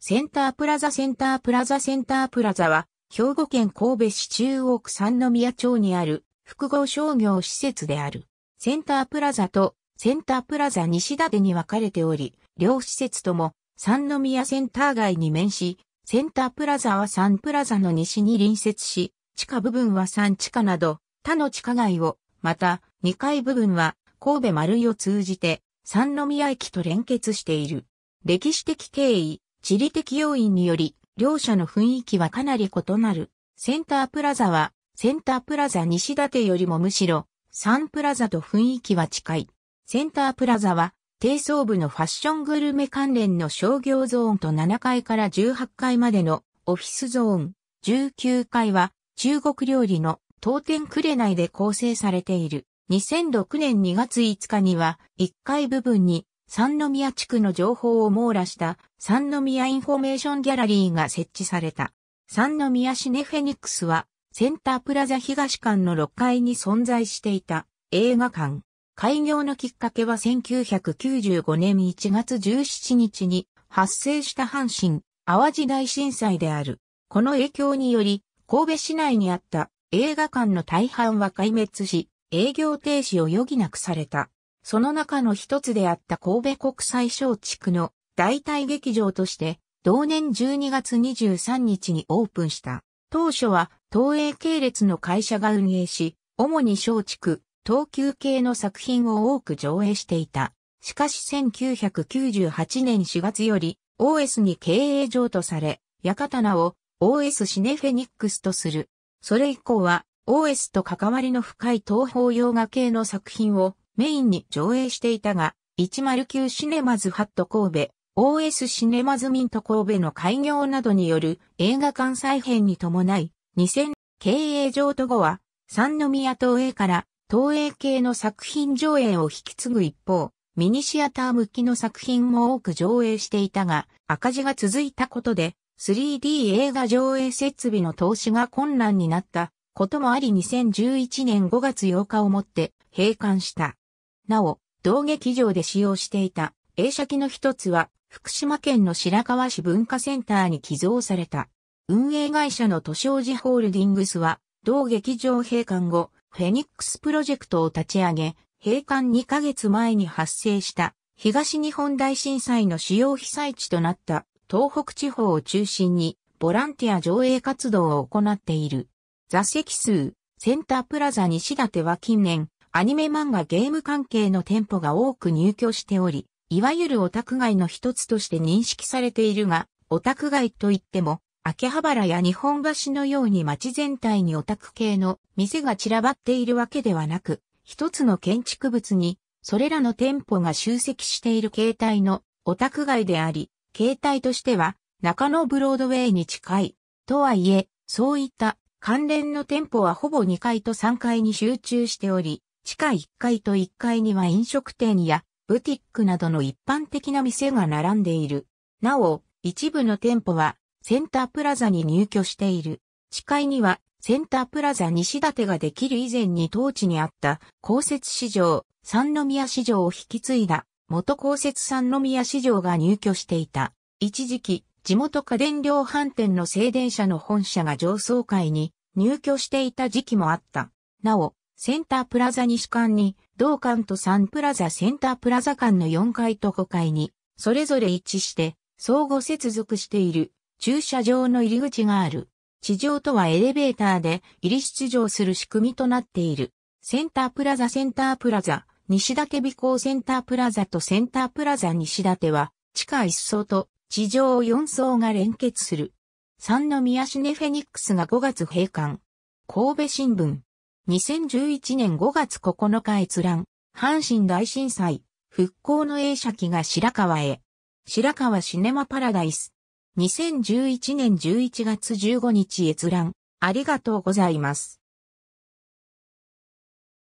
センタープラザセンタープラザセンタープラザは、兵庫県神戸市中央区三宮町にある複合商業施設である。センタープラザとセンタープラザ西立に分かれており、両施設とも三宮センター街に面し、センタープラザは三プラザの西に隣接し、地下部分は三地下など、他の地下街を、また、2階部分は、神戸丸井を通じて、三宮駅と連結している。歴史的経緯、地理的要因により、両者の雰囲気はかなり異なる。センタープラザは、センタープラザ西館よりもむしろ、サンプラザと雰囲気は近い。センタープラザは、低層部のファッショングルメ関連の商業ゾーンと7階から18階までのオフィスゾーン、19階は中国料理の当店ナ内で構成されている。2006年2月5日には1階部分に三宮地区の情報を網羅した三宮インフォメーションギャラリーが設置された。三宮シネフェニックスはセンタープラザ東館の6階に存在していた映画館。開業のきっかけは1995年1月17日に発生した阪神淡路大震災である。この影響により神戸市内にあった映画館の大半は壊滅し営業停止を余儀なくされた。その中の一つであった神戸国際小竹の代替劇場として、同年12月23日にオープンした。当初は、東映系列の会社が運営し、主に小竹、東急系の作品を多く上映していた。しかし1998年4月より、OS に経営上とされ、館名を OS シネフェニックスとする。それ以降は、OS と関わりの深い東方洋画系の作品をメインに上映していたが、109シネマズハット神戸、OS シネマズミント神戸の開業などによる映画館再編に伴い、2000経営上と後は、三宮東映から東映系の作品上映を引き継ぐ一方、ミニシアター向きの作品も多く上映していたが、赤字が続いたことで、3D 映画上映設備の投資が困難になったこともあり2011年5月8日をもって閉館した。なお、同劇場で使用していた映写機の一つは、福島県の白河市文化センターに寄贈された。運営会社の都商寺ホールディングスは、同劇場閉館後、フェニックスプロジェクトを立ち上げ、閉館2ヶ月前に発生した東日本大震災の主要被災地となった東北地方を中心にボランティア上映活動を行っている。座席数、センタープラザ西立は近年アニメ漫画ゲーム関係の店舗が多く入居しており、いわゆるオタク街の一つとして認識されているが、オタク街といっても、秋葉原や日本橋のように街全体にオタク系の店が散らばっているわけではなく、一つの建築物に、それらの店舗が集積している形態のオタク街であり、形態としては中野ブロードウェイに近い。とはいえ、そういった関連の店舗はほぼ2階と3階に集中しており、地下1階と1階には飲食店やブティックなどの一般的な店が並んでいる。なお、一部の店舗はセンタープラザに入居している。地下にはセンタープラザ西立ができる以前に当地にあった公設市場、三宮市場を引き継いだ元公設三宮市場が入居していた。一時期、地元家電量販店の静電車の本社が上層階に入居していた時期もあった。なお、センタープラザ西館に、同館とサンプラザセンタープラザ館の4階と5階に、それぞれ一致して、相互接続している駐車場の入り口がある。地上とはエレベーターで入り出場する仕組みとなっている。センタープラザセンタープラザ、西立美港センタープラザとセンタープラザ西立は、地下1層と地上4層が連結する。三宮シネフェニックスが5月閉館。神戸新聞。2011年5月9日閲覧、阪神大震災、復興の映写機が白川へ。白川シネマパラダイス。2011年11月15日閲覧、ありがとうございます。